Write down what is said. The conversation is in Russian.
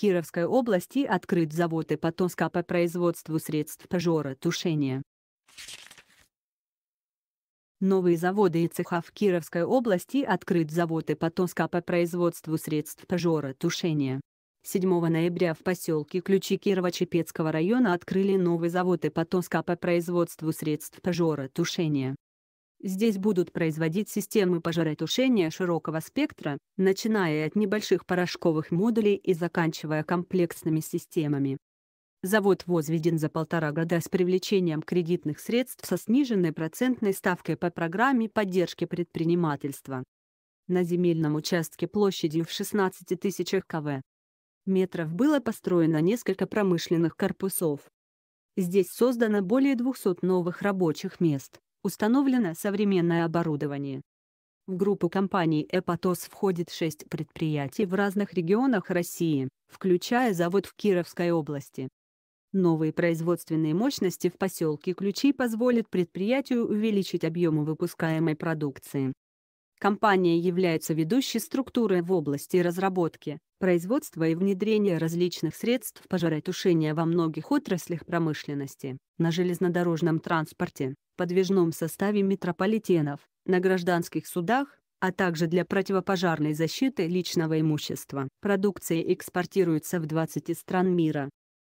Кировской области открыт завод Ипатонска по производству средств пожаротушения. Новые заводы и цеха в Кировской области открыт завод Ипатонска по производству средств пожаротушения. 7 ноября в поселке Ключи Кирово-Чепецкого района открыли новый завод Ипатонска по производству средств пожаротушения. Здесь будут производить системы пожаротушения широкого спектра, начиная от небольших порошковых модулей и заканчивая комплексными системами. Завод возведен за полтора года с привлечением кредитных средств со сниженной процентной ставкой по программе поддержки предпринимательства. На земельном участке площадью в 16 тысячах кв. метров было построено несколько промышленных корпусов. Здесь создано более 200 новых рабочих мест. Установлено современное оборудование. В группу компаний «Эпатос» входит шесть предприятий в разных регионах России, включая завод в Кировской области. Новые производственные мощности в поселке Ключи позволят предприятию увеличить объемы выпускаемой продукции. Компания является ведущей структурой в области разработки, производство и внедрение различных средств пожаротушения во многих отраслях промышленности, на железнодорожном транспорте, подвижном составе метрополитенов, на гражданских судах, а также для противопожарной защиты личного имущества. Продукция экспортируется в 20 стран мира.